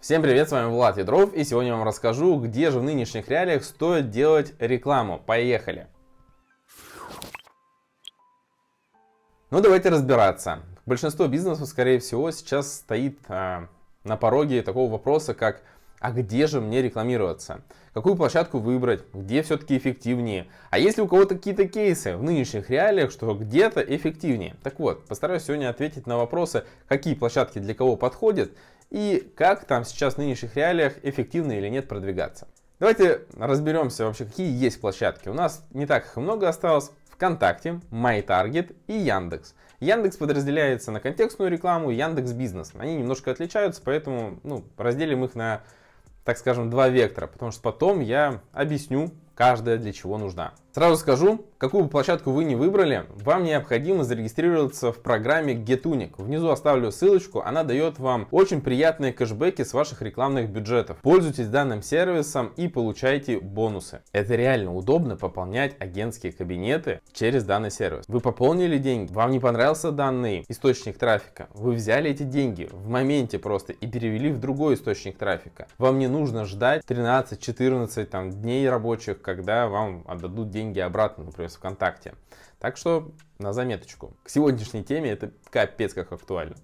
Всем привет, с вами Влад Ядров и сегодня я вам расскажу, где же в нынешних реалиях стоит делать рекламу. Поехали! Ну давайте разбираться. Большинство бизнесов, скорее всего, сейчас стоит э, на пороге такого вопроса, как а где же мне рекламироваться? Какую площадку выбрать? Где все-таки эффективнее? А есть ли у кого-то какие-то кейсы в нынешних реалиях, что где-то эффективнее? Так вот, постараюсь сегодня ответить на вопросы, какие площадки для кого подходят и как там сейчас в нынешних реалиях эффективно или нет продвигаться. Давайте разберемся вообще, какие есть площадки. У нас не так их много осталось. ВКонтакте, MyTarget и Яндекс. Яндекс подразделяется на контекстную рекламу и Яндекс Бизнес. Они немножко отличаются, поэтому ну, разделим их на, так скажем, два вектора, потому что потом я объясню, каждая для чего нужна. Сразу скажу, какую бы площадку вы не выбрали, вам необходимо зарегистрироваться в программе GetUnic. Внизу оставлю ссылочку, она дает вам очень приятные кэшбэки с ваших рекламных бюджетов. Пользуйтесь данным сервисом и получайте бонусы. Это реально удобно пополнять агентские кабинеты через данный сервис. Вы пополнили деньги, вам не понравился данный источник трафика, вы взяли эти деньги в моменте просто и перевели в другой источник трафика. Вам не нужно ждать 13-14 дней рабочих, когда вам отдадут деньги обратно, например, с ВКонтакте. Так что на заметочку. К сегодняшней теме это капец как актуально.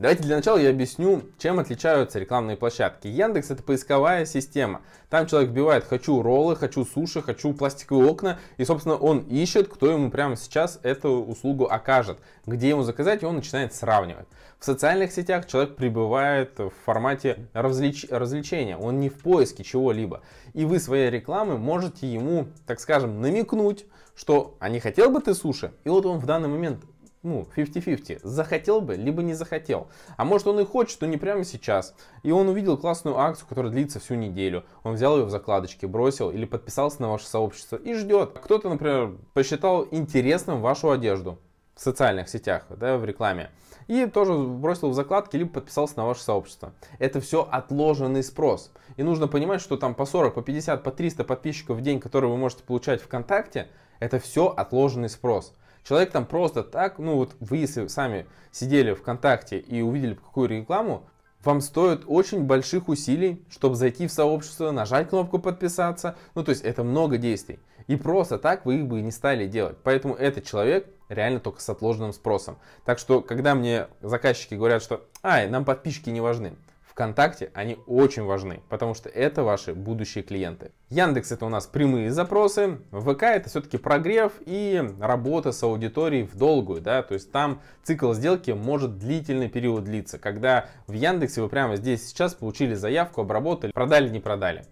Давайте для начала я объясню, чем отличаются рекламные площадки. Яндекс это поисковая система. Там человек вбивает «хочу роллы», «хочу суши», «хочу пластиковые окна», и, собственно, он ищет, кто ему прямо сейчас эту услугу окажет, где ему заказать, и он начинает сравнивать. В социальных сетях человек пребывает в формате развлеч... развлечения, он не в поиске чего-либо. И вы своей рекламы можете ему, так скажем, намекнуть, что «а не хотел бы ты суши?» И вот он в данный момент ну, 50-50. Захотел бы, либо не захотел. А может он и хочет, но не прямо сейчас. И он увидел классную акцию, которая длится всю неделю. Он взял ее в закладочке, бросил или подписался на ваше сообщество и ждет. Кто-то, например, посчитал интересным вашу одежду в социальных сетях, да, в рекламе. И тоже бросил в закладки, либо подписался на ваше сообщество. Это все отложенный спрос. И нужно понимать, что там по 40, по 50, по 300 подписчиков в день, которые вы можете получать ВКонтакте, это все отложенный спрос. Человек там просто так, ну вот вы если сами сидели ВКонтакте и увидели какую рекламу, вам стоит очень больших усилий, чтобы зайти в сообщество, нажать кнопку подписаться. Ну, то есть это много действий. И просто так вы их бы не стали делать. Поэтому этот человек реально только с отложенным спросом. Так что, когда мне заказчики говорят, что «Ай, нам подписчики не важны», ВКонтакте, они очень важны, потому что это ваши будущие клиенты. Яндекс это у нас прямые запросы, ВК это все-таки прогрев и работа с аудиторией в долгую, да, то есть там цикл сделки может длительный период длиться, когда в Яндексе вы прямо здесь сейчас получили заявку, обработали, продали, не продали.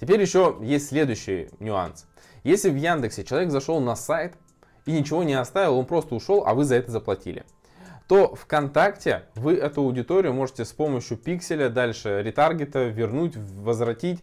Теперь еще есть следующий нюанс. Если в Яндексе человек зашел на сайт и ничего не оставил, он просто ушел, а вы за это заплатили – то ВКонтакте вы эту аудиторию можете с помощью пикселя дальше ретаргета вернуть, возвратить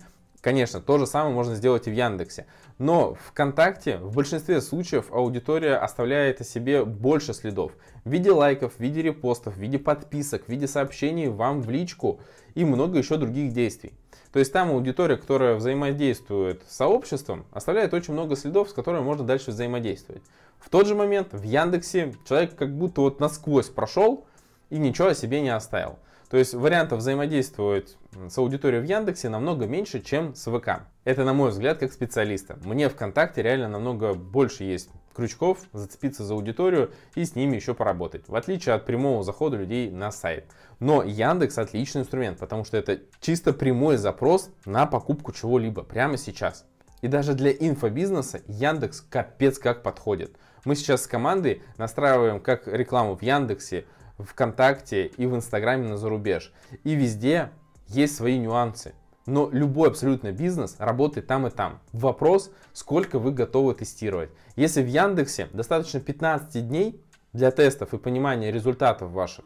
Конечно, то же самое можно сделать и в Яндексе. Но ВКонтакте в большинстве случаев аудитория оставляет о себе больше следов. В виде лайков, в виде репостов, в виде подписок, в виде сообщений вам в личку и много еще других действий. То есть там аудитория, которая взаимодействует с сообществом, оставляет очень много следов, с которыми можно дальше взаимодействовать. В тот же момент в Яндексе человек как будто вот насквозь прошел и ничего о себе не оставил. То есть вариантов взаимодействовать с аудиторией в Яндексе намного меньше, чем с ВК. Это, на мой взгляд, как специалиста. Мне ВКонтакте реально намного больше есть крючков, зацепиться за аудиторию и с ними еще поработать. В отличие от прямого захода людей на сайт. Но Яндекс отличный инструмент, потому что это чисто прямой запрос на покупку чего-либо прямо сейчас. И даже для инфобизнеса Яндекс капец как подходит. Мы сейчас с командой настраиваем как рекламу в Яндексе, ВКонтакте и в Инстаграме на зарубеж. И везде есть свои нюансы. Но любой абсолютно бизнес работает там и там. Вопрос, сколько вы готовы тестировать. Если в Яндексе достаточно 15 дней для тестов и понимания результатов ваших,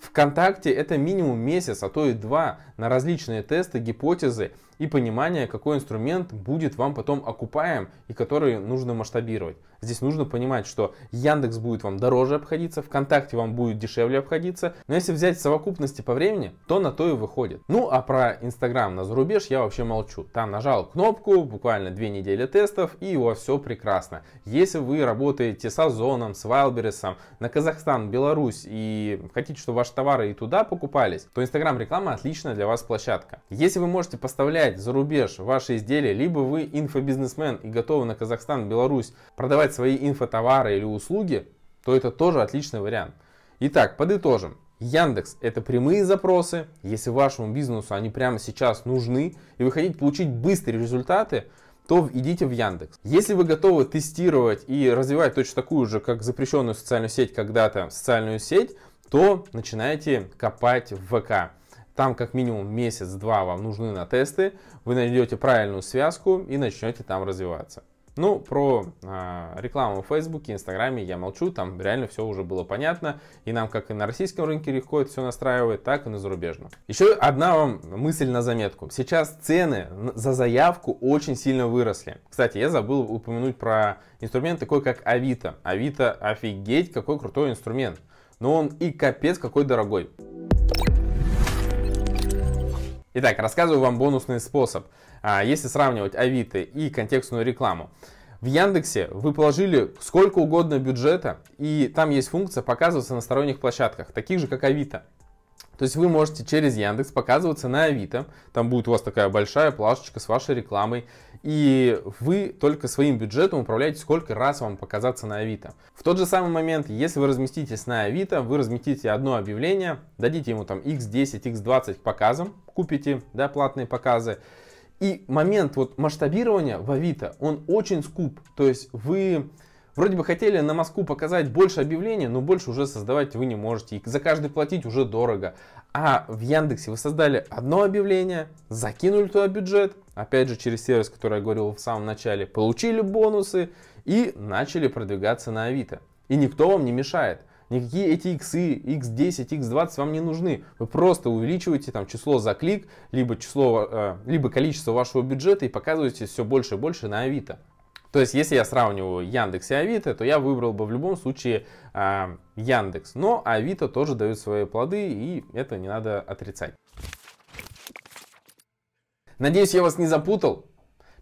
ВКонтакте это минимум месяц, а то и два на различные тесты, гипотезы и понимание, какой инструмент будет вам потом окупаем и который нужно масштабировать. Здесь нужно понимать, что Яндекс будет вам дороже обходиться, ВКонтакте вам будет дешевле обходиться. Но если взять совокупности по времени, то на то и выходит. Ну а про Инстаграм на зарубеж я вообще молчу. Там нажал кнопку, буквально две недели тестов и у вас все прекрасно. Если вы работаете с Озоном, с Вайлбересом, на Казахстан, Беларусь и хотите, чтобы ваши товары и туда покупались, то Инстаграм реклама отличная для вас площадка. Если вы можете поставлять за рубеж ваши изделия, либо вы инфобизнесмен и готовы на Казахстан, Беларусь продавать продавать свои инфотовары или услуги, то это тоже отличный вариант. Итак, подытожим. Яндекс – это прямые запросы. Если вашему бизнесу они прямо сейчас нужны, и вы хотите получить быстрые результаты, то идите в Яндекс. Если вы готовы тестировать и развивать точно такую же, как запрещенную социальную сеть когда-то, социальную сеть, то начинайте копать в ВК. Там как минимум месяц-два вам нужны на тесты, вы найдете правильную связку и начнете там развиваться. Ну, про э, рекламу в Фейсбуке, Инстаграме я молчу, там реально все уже было понятно. И нам как и на российском рынке легко это все настраивает, так и на зарубежном. Еще одна вам мысль на заметку. Сейчас цены за заявку очень сильно выросли. Кстати, я забыл упомянуть про инструмент такой, как Авито. Авито офигеть, какой крутой инструмент. Но он и капец какой дорогой. Итак, рассказываю вам бонусный способ. А, если сравнивать Авито и контекстную рекламу. В Яндексе вы положили сколько угодно бюджета, и там есть функция показываться на сторонних площадках, таких же как Авито. То есть вы можете через Яндекс показываться на Авито, там будет у вас такая большая плашечка с вашей рекламой, и вы только своим бюджетом управляете, сколько раз вам показаться на Авито. В тот же самый момент, если вы разместитесь на Авито, вы разместите одно объявление, дадите ему там x10, x20 к показам, купите да, платные показы, и момент вот масштабирования в Авито, он очень скуп, то есть вы Вроде бы хотели на Москву показать больше объявлений, но больше уже создавать вы не можете. И за каждый платить уже дорого. А в Яндексе вы создали одно объявление, закинули туда бюджет, опять же через сервис, который я говорил в самом начале, получили бонусы и начали продвигаться на Авито. И никто вам не мешает. Никакие эти иксы, x10, x20 вам не нужны. Вы просто увеличиваете там число за клик, либо, число, э, либо количество вашего бюджета и показываете все больше и больше на Авито. То есть, если я сравниваю Яндекс и Авито, то я выбрал бы в любом случае э, Яндекс. Но Авито тоже дает свои плоды, и это не надо отрицать. Надеюсь, я вас не запутал.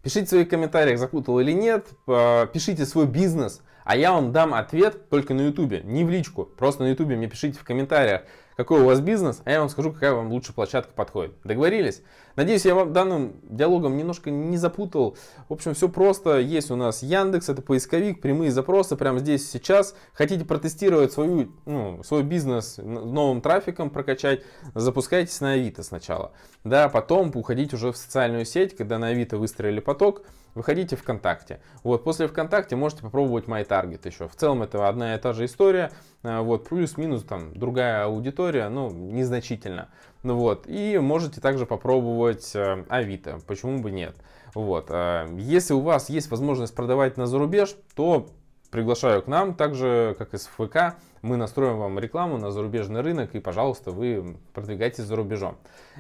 Пишите в своих комментариях, запутал или нет. Э, пишите свой бизнес, а я вам дам ответ только на ютубе, не в личку. Просто на ютубе мне пишите в комментариях какой у вас бизнес, а я вам скажу, какая вам лучше площадка подходит. Договорились? Надеюсь, я вам данным диалогом немножко не запутал. В общем, все просто. Есть у нас Яндекс, это поисковик, прямые запросы прямо здесь сейчас. Хотите протестировать свою, ну, свой бизнес новым трафиком, прокачать, запускайтесь на Авито сначала. Да, потом уходить уже в социальную сеть, когда на Авито выстроили поток, выходите в ВКонтакте. Вот, после ВКонтакте можете попробовать MyTarget еще. В целом это одна и та же история. Э, вот, плюс-минус там другая аудитория история, ну, незначительно. Ну вот, и можете также попробовать э, Авито, почему бы нет. Вот, э, если у вас есть возможность продавать на зарубеж, то приглашаю к нам, так же, как и с ФК, мы настроим вам рекламу на зарубежный рынок, и, пожалуйста, вы продвигайтесь за рубежом.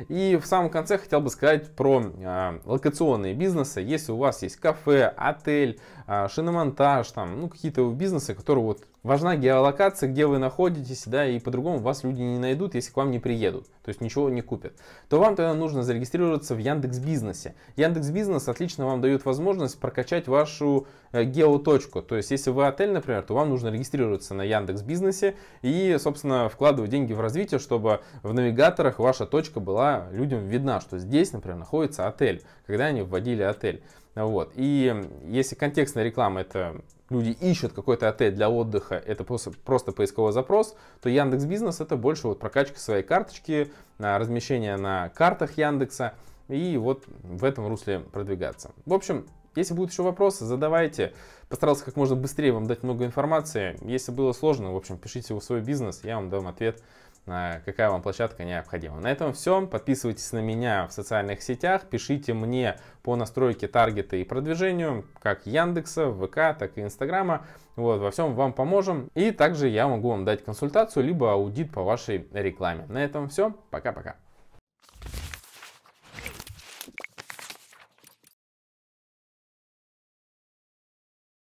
И в самом конце хотел бы сказать про э, локационные бизнесы. Если у вас есть кафе, отель, э, шиномонтаж, там, ну, какие-то бизнесы, которые вот Важна геолокация, где вы находитесь, да, и по-другому вас люди не найдут, если к вам не приедут, то есть ничего не купят. То вам тогда нужно зарегистрироваться в Яндекс Бизнесе. Яндекс Бизнес отлично вам дает возможность прокачать вашу э, геоточку. То есть, если вы отель, например, то вам нужно регистрироваться на Яндекс Бизнесе и, собственно, вкладывать деньги в развитие, чтобы в навигаторах ваша точка была людям видна, что здесь, например, находится отель, когда они вводили отель. Вот. И если контекстная реклама это люди ищут какой-то отель для отдыха, это просто, просто поисковый запрос, то Яндекс Бизнес это больше вот прокачка своей карточки, а, размещение на картах Яндекса и вот в этом русле продвигаться. В общем, если будут еще вопросы, задавайте. Постарался как можно быстрее вам дать много информации. Если было сложно, в общем, пишите в свой бизнес, я вам дам ответ а, какая вам площадка необходима. На этом все. Подписывайтесь на меня в социальных сетях, пишите мне по настройке таргета и продвижению, как Яндекса, ВК, так и Инстаграма. Вот, во всем вам поможем. И также я могу вам дать консультацию, либо аудит по вашей рекламе. На этом все. Пока-пока.